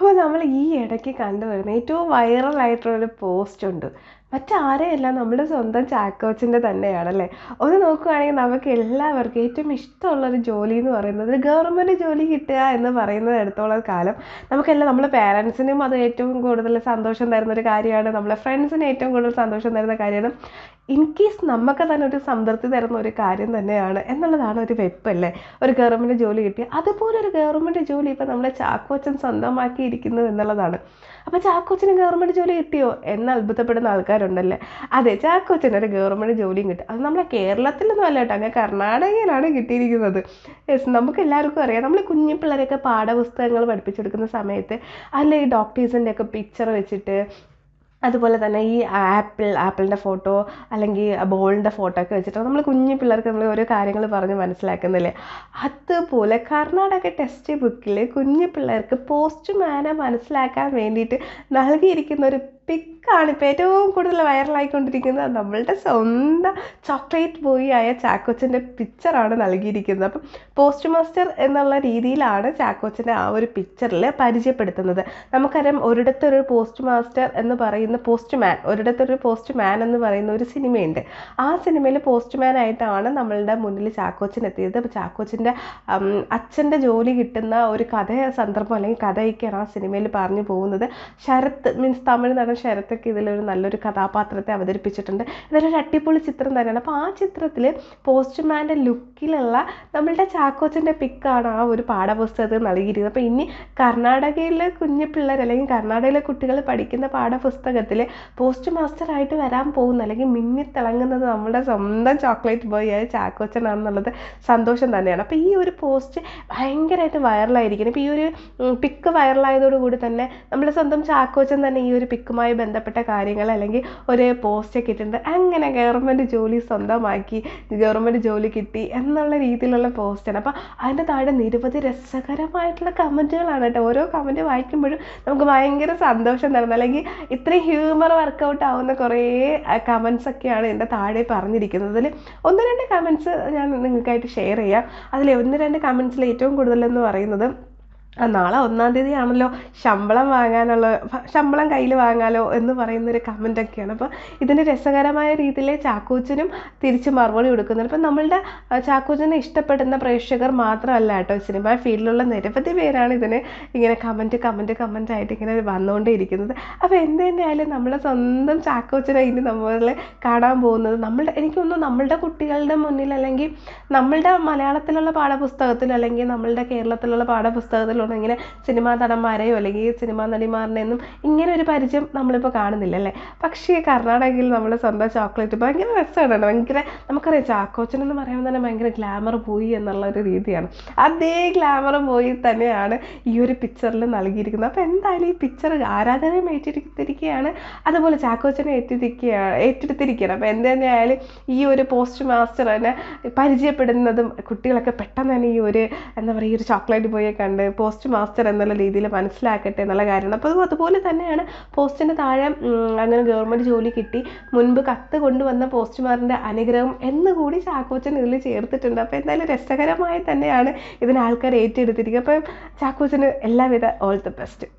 അപ്പോൾ നമ്മൾ ഈ ഇടയ്ക്ക് കണ്ടുവരുന്ന ഏറ്റവും വൈറലായിട്ടുള്ളൊരു പോസ്റ്റ് ഉണ്ട് മറ്റാരെയല്ല നമ്മുടെ സ്വന്തം ചാക്കോച്ചിൻ്റെ തന്നെയാണല്ലേ ഒന്ന് നോക്കുകയാണെങ്കിൽ നമുക്ക് എല്ലാവർക്കും ഏറ്റവും ഇഷ്ടമുള്ളൊരു ജോലി എന്ന് പറയുന്നത് ഗവൺമെൻറ് ജോലി കിട്ടുക എന്ന് പറയുന്നത് എടുത്തോളം കാലം നമുക്കെല്ലാം നമ്മുടെ പേരൻസിനും അത് ഏറ്റവും കൂടുതൽ സന്തോഷം തരുന്ന ഒരു കാര്യമാണ് നമ്മളെ ഫ്രണ്ട്സിന് ഏറ്റവും കൂടുതൽ സന്തോഷം തരുന്ന കാര്യമാണ് ഇൻ കേസ് നമുക്ക് തന്നെ ഒരു സംതൃപ്തി തരുന്ന ഒരു കാര്യം തന്നെയാണ് എന്നുള്ളതാണ് ഒരു വെപ്പല്ലേ ഒരു ഗവൺമെൻറ് ജോലി കിട്ടി അതുപോലെ ഒരു ഗവൺമെൻറ് ജോലി ഇപ്പോൾ നമ്മളെ ചാക്കോച്ചൻ സ്വന്തമാക്കിയിരിക്കുന്നത് എന്നുള്ളതാണ് അപ്പോൾ ചാക്കോച്ചന് ഗവൺമെൻറ് ജോലി കിട്ടിയോ എന്ന് അത്ഭുതപ്പെടുന്ന ആൾക്കാരുണ്ടല്ലേ അതെ ചാക്കോച്ചന് ഒരു ഗവൺമെൻറ് ജോലിയും കിട്ടും അത് നമ്മളെ കേരളത്തിലൊന്നും അല്ല കേട്ടോ അങ്ങനെ കർണാടകയിലാണ് കിട്ടിയിരിക്കുന്നത് യെസ് നമുക്ക് എല്ലാവർക്കും അറിയാം നമ്മൾ കുഞ്ഞു പിള്ളേരെയൊക്കെ പാഠപുസ്തകങ്ങൾ പഠിപ്പിച്ചെടുക്കുന്ന സമയത്ത് അല്ല ഈ ഡോക്ടേഴ്സിൻ്റെയൊക്കെ പിക്ചർ വെച്ചിട്ട് അതുപോലെ തന്നെ ഈ ആപ്പിൾ ആപ്പിളിൻ്റെ ഫോട്ടോ അല്ലെങ്കിൽ ബോളിൻ്റെ ഫോട്ടോ ഒക്കെ വെച്ചിട്ട് നമ്മൾ കുഞ്ഞു പിള്ളേർക്ക് നമ്മൾ ഓരോ കാര്യങ്ങൾ പറഞ്ഞ് മനസ്സിലാക്കുന്നില്ലേ അതുപോലെ കർണാടക ടെക്സ്റ്റ് ബുക്കിൽ കുഞ്ഞു പിള്ളേർക്ക് മാനെ മനസ്സിലാക്കാൻ വേണ്ടിയിട്ട് നൽകിയിരിക്കുന്ന ഒരു പിക്കാണ് ഇപ്പോൾ ഏറ്റവും കൂടുതൽ വൈറലായിക്കൊണ്ടിരിക്കുന്നത് നമ്മളുടെ സ്വന്തം ചോക്ലേറ്റ് ബോയ് ആയ ചാക്കോച്ചൻ്റെ പിക്ചറാണ് നൽകിയിരിക്കുന്നത് അപ്പം പോസ്റ്റ് മാസ്റ്റർ എന്നുള്ള രീതിയിലാണ് ചാക്കോച്ചൻ്റെ ആ ഒരു പിക്ചറിൽ പരിചയപ്പെടുത്തുന്നത് നമുക്കറിയാം ഒരിടത്തൊരു പോസ്റ്റ് മാസ്റ്റർ എന്ന് പറയുന്ന പോസ്റ്റ് മാൻ ഒരിടത്തൊരു പോസ്റ്റ് മാൻ എന്ന് പറയുന്ന ഒരു സിനിമയുണ്ട് ആ സിനിമയിൽ പോസ്റ്റ് മാൻ ആയിട്ടാണ് നമ്മളുടെ മുന്നിൽ ചാക്കോച്ചൻ എത്തിയത് അപ്പോൾ ചാക്കോച്ചൻ്റെ അച്ഛൻ്റെ ജോലി കിട്ടുന്ന ഒരു കഥ സന്ദർഭം അല്ലെങ്കിൽ കഥയൊക്കെയാണ് ആ സിനിമയിൽ പറഞ്ഞു പോകുന്നത് ശരത് മീൻസ് തമിഴ് നടൻ ശരത്തൊക്കെ ഇതിലൊരു നല്ലൊരു കഥാപാത്രത്തെ അവതരിപ്പിച്ചിട്ടുണ്ട് ഇതൊരു അടിപൊളി ചിത്രം തന്നെയാണ് അപ്പോൾ ആ ചിത്രത്തിൽ പോസ്റ്റ്മാൻ്റെ ലുക്ക് ബാക്കിലുള്ള നമ്മളുടെ ചാക്കോച്ചൻ്റെ പിക്കാണ് ആ ഒരു പാഠപുസ്തകത്തിൽ നൽകിയിരുന്നത് അപ്പോൾ ഇനി കർണാടകയിലെ കുഞ്ഞു പിള്ളേർ അല്ലെങ്കിൽ കർണാടകയിലെ കുട്ടികൾ പഠിക്കുന്ന പാഠപുസ്തകത്തിൽ പോസ്റ്റ് ആയിട്ട് വരാൻ പോകുന്ന അല്ലെങ്കിൽ മിന്നിത്തിളങ്ങുന്നത് നമ്മുടെ സ്വന്തം ചോക്ലേറ്റ് ബോയ് ആയ ചാക്കോച്ചനാണെന്നുള്ളത് സന്തോഷം തന്നെയാണ് അപ്പോൾ ഈ ഒരു പോസ്റ്റ് ഭയങ്കരമായിട്ട് വൈറലായിരിക്കണം ഇപ്പോൾ ഈ ഒരു പിക്ക് വൈറലായതോടുകൂടി തന്നെ നമ്മുടെ സ്വന്തം ചാക്കോച്ചൻ തന്നെ ഈ ഒരു പിക്കുമായി ബന്ധപ്പെട്ട കാര്യങ്ങൾ അല്ലെങ്കിൽ ഒരു പോസ്റ്റൊക്കെ ഇട്ടിട്ടുണ്ട് അങ്ങനെ ഗവൺമെൻറ് ജോലി സ്വന്തമാക്കി ഗവൺമെൻറ് ജോലി കിട്ടി എന്ന എന്നുള്ള രീതിയിലുള്ള പോസ്റ്റാണ് അപ്പോൾ അതിൻ്റെ താഴെ നിരവധി രസകരമായിട്ടുള്ള കമൻറ്റുകളാണ് കേട്ടോ ഓരോ കമൻറ്റ് വായിക്കുമ്പോഴും നമുക്ക് ഭയങ്കര സന്തോഷം തരുന്നത് അല്ലെങ്കിൽ ഇത്രയും ഹ്യൂമർ വർക്കൗട്ട് ആവുന്ന കുറേ ഒക്കെയാണ് എൻ്റെ താഴെ പറഞ്ഞിരിക്കുന്നത് അതിൽ ഒന്ന് രണ്ട് കമൻസ് ഞാൻ നിങ്ങൾക്കായിട്ട് ഷെയർ ചെയ്യാം അതിൽ ഒന്ന് രണ്ട് കമൻസിൽ ഏറ്റവും കൂടുതലെന്ന് പറയുന്നത് നാളെ ഒന്നാം തീയതി ആണല്ലോ ശമ്പളം വാങ്ങാനുള്ള ശമ്പളം കയ്യിൽ വാങ്ങാലോ എന്ന് പറയുന്ന കമന്റ് ഒക്കെയാണ് അപ്പോൾ ഇതിന് രസകരമായ രീതിയിലെ ചാക്കോച്ചനും തിരിച്ച് മറുപടി കൊടുക്കുന്നുണ്ട് അപ്പം നമ്മളുടെ ചാക്കോച്ചനെ ഇഷ്ടപ്പെടുന്ന പ്രേക്ഷകർ മാത്രമല്ല കേട്ടോ സിനിമ ഫീൽഡിലുള്ള നിരവധി പേരാണ് ഇതിന് ഇങ്ങനെ കമൻറ്റ് കമൻറ്റ് കമന്റ് ആയിട്ട് ഇങ്ങനെ വന്നുകൊണ്ടേയിരിക്കുന്നത് അപ്പോൾ എന്ത് തന്നെയായാലും നമ്മളെ സ്വന്തം ചാക്കോച്ചനെ ഇനി നമ്മളെ കാണാൻ പോകുന്നത് നമ്മളുടെ എനിക്കൊന്നും നമ്മളുടെ കുട്ടികളുടെ മുന്നിൽ അല്ലെങ്കിൽ നമ്മളുടെ മലയാളത്തിലുള്ള പാഠപുസ്തകത്തിൽ അല്ലെങ്കിൽ നമ്മളുടെ കേരളത്തിലുള്ള പാഠപുസ്തകത്തിൽ നമ്മളൊന്നും ഇങ്ങനെ സിനിമാ നടന്മാരെയോ അല്ലെങ്കിൽ സിനിമാ നടിമാരുടെയൊന്നും ഇങ്ങനെ ഒരു പരിചയം നമ്മളിപ്പോൾ കാണുന്നില്ലല്ലേ പക്ഷേ കർണാടകയിൽ നമ്മൾ സ്വന്തം ചോക്ലേറ്റ് ഭയങ്കര രസമാണ് ഭയങ്കര നമുക്കറിയാം ചാക്കോച്ചൻ എന്ന് പറയുമ്പോൾ തന്നെ ഭയങ്കര ഗ്ലാമർ പോയി എന്നുള്ള ഒരു രീതിയാണ് അതേ ഗ്ലാമർ പോയി തന്നെയാണ് ഈ ഒരു പിക്ചറിൽ നൽകിയിരിക്കുന്നത് അപ്പോൾ എന്തായാലും ഈ പിക്ചർ ആരാധനയും ഏറ്റെടുത്തിരിക്കുകയാണ് അതുപോലെ ചാക്കോച്ചനെ ഏറ്റെടുക്കുകയാണ് ഏറ്റെടുത്തിരിക്കുകയാണ് അപ്പോൾ എന്ത് തന്നെയായാലും ഈ ഒരു പോസ്റ്റ് മാസ്റ്റർ തന്നെ പരിചയപ്പെടുന്നതും കുട്ടികളൊക്കെ പെട്ടെന്ന് തന്നെ ഈ ഒരു എന്താ പറയുക ഈ ഒരു ചോക്ലേറ്റ് ബോയെ കണ്ട് പോസ്റ്റ് മാസ്റ്റർ എന്നുള്ള രീതിയിൽ മനസ്സിലാക്കട്ടെ എന്നുള്ള കാര്യമാണ് അപ്പോൾ അതുപോലെ തന്നെയാണ് പോസ്റ്റിൻ്റെ താഴെ അങ്ങനെ ഗവൺമെൻറ് ജോലി കിട്ടി മുൻപ് കത്ത് കൊണ്ടുവന്ന പോസ്റ്റ്മാറിൻ്റെ അനുഗ്രഹം എന്നുകൂടി ചാക്കോച്ചൻ ഇതിൽ ചേർത്തിട്ടുണ്ട് അപ്പോൾ എന്തായാലും രസകരമായി തന്നെയാണ് ഇതിന് ആൾക്കാർ ഏറ്റെടുത്തിരിക്കുക അപ്പം ചാക്കോച്ചന് എല്ലാവിധ ഓൾ ദ ബെസ്റ്റ്